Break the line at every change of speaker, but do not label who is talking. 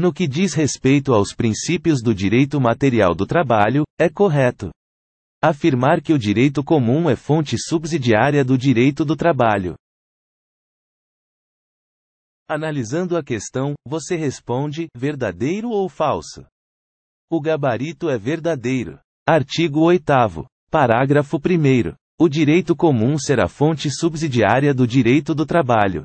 No que diz respeito aos princípios do direito material do trabalho, é correto afirmar que o direito comum é fonte subsidiária do direito do trabalho. Analisando a questão, você responde: verdadeiro ou falso? O gabarito é verdadeiro. Artigo 8. Parágrafo 1. O direito comum será fonte subsidiária do direito do trabalho.